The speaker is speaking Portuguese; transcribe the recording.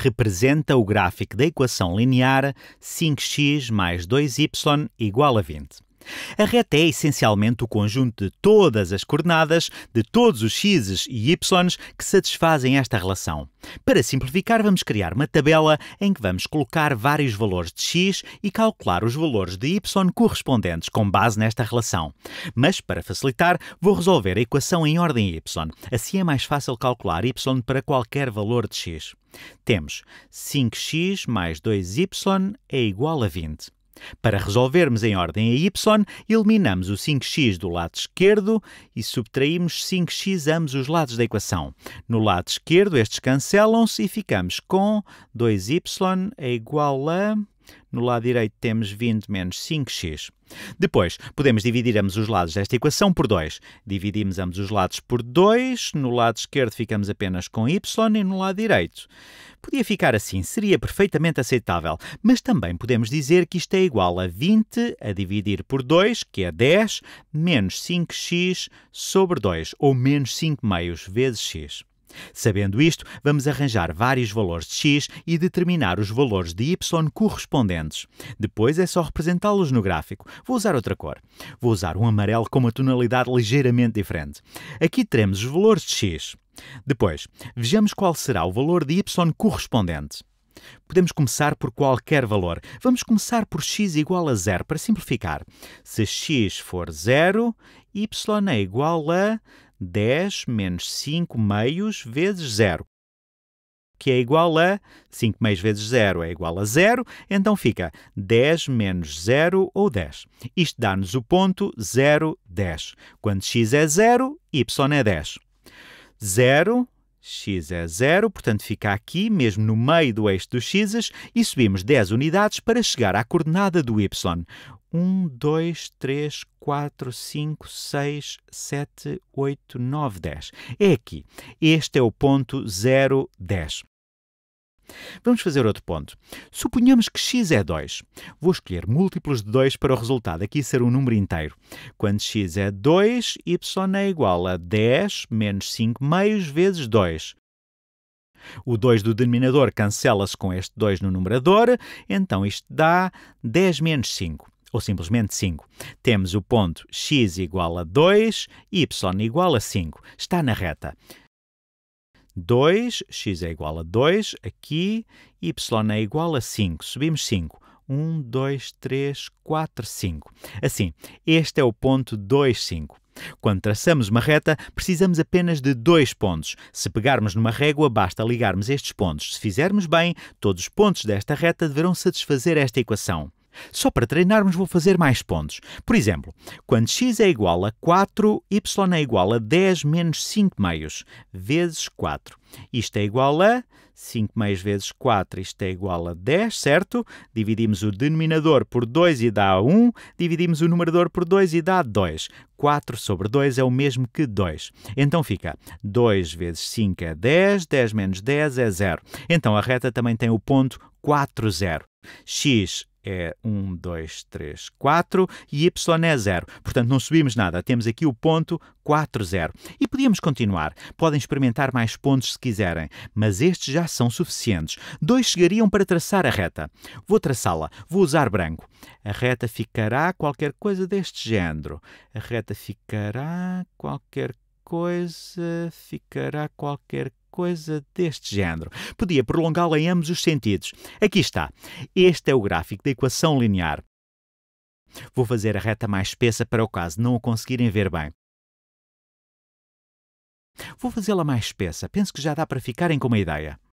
representa o gráfico da equação linear 5x mais 2y igual a 20. A reta é essencialmente o conjunto de todas as coordenadas de todos os x's e y's que satisfazem esta relação. Para simplificar, vamos criar uma tabela em que vamos colocar vários valores de x e calcular os valores de y correspondentes com base nesta relação. Mas, para facilitar, vou resolver a equação em ordem y. Assim é mais fácil calcular y para qualquer valor de x. Temos 5x mais 2y é igual a 20. Para resolvermos em ordem a y, eliminamos o 5x do lado esquerdo e subtraímos 5x ambos os lados da equação. No lado esquerdo, estes cancelam-se e ficamos com 2y é igual a no lado direito temos 20 menos 5x. Depois, podemos dividir ambos os lados desta equação por 2. Dividimos ambos os lados por 2. No lado esquerdo ficamos apenas com y e no lado direito. Podia ficar assim, seria perfeitamente aceitável. Mas também podemos dizer que isto é igual a 20 a dividir por 2, que é 10, menos 5x sobre 2, ou menos 5 meios vezes x. Sabendo isto, vamos arranjar vários valores de x e determinar os valores de y correspondentes. Depois é só representá-los no gráfico. Vou usar outra cor. Vou usar um amarelo com uma tonalidade ligeiramente diferente. Aqui teremos os valores de x. Depois, vejamos qual será o valor de y correspondente. Podemos começar por qualquer valor. Vamos começar por x igual a zero, para simplificar. Se x for zero, y é igual a 10 menos 5 meios vezes 0, que é igual a 5 meios vezes 0 é igual a 0, então fica 10 menos 0 ou 10. Isto dá-nos o ponto 0, 10. Quando x é 0, y é 10. 0 x é 0, portanto fica aqui, mesmo no meio do eixo dos x's, e subimos 10 unidades para chegar à coordenada do y. 1, 2, 3, 4, 5, 6, 7, 8, 9, 10. É aqui. Este é o ponto 0, 10. Vamos fazer outro ponto. Suponhamos que x é 2. Vou escolher múltiplos de 2 para o resultado aqui ser um número inteiro. Quando x é 2, y é igual a 10 menos 5 meios vezes 2. O 2 do denominador cancela-se com este 2 no numerador, então isto dá 10 menos 5 ou simplesmente 5. Temos o ponto x igual a 2, y igual a 5. Está na reta. 2, x é igual a 2, aqui, y é igual a 5. Subimos 5. 1, 2, 3, 4, 5. Assim, este é o ponto 2, 5. Quando traçamos uma reta, precisamos apenas de dois pontos. Se pegarmos numa régua, basta ligarmos estes pontos. Se fizermos bem, todos os pontos desta reta deverão satisfazer esta equação. Só para treinarmos, vou fazer mais pontos. Por exemplo, quando x é igual a 4, y é igual a 10 menos 5 meios, vezes 4. Isto é igual a 5 meios vezes 4, isto é igual a 10, certo? Dividimos o denominador por 2 e dá 1, dividimos o numerador por 2 e dá 2. 4 sobre 2 é o mesmo que 2. Então fica 2 vezes 5 é 10, 10 menos 10 é 0. Então a reta também tem o ponto 4, 0. x é 1, 2, 3, 4 e y é 0. Portanto, não subimos nada. Temos aqui o ponto 4, 0. E podíamos continuar. Podem experimentar mais pontos se quiserem, mas estes já são suficientes. Dois chegariam para traçar a reta. Vou traçá-la. Vou usar branco. A reta ficará qualquer coisa deste género. A reta ficará qualquer coisa... Ficará qualquer coisa coisa deste género. Podia prolongá-la em ambos os sentidos. Aqui está. Este é o gráfico da equação linear. Vou fazer a reta mais espessa para o caso não o conseguirem ver bem. Vou fazê-la mais espessa. Penso que já dá para ficarem com uma ideia.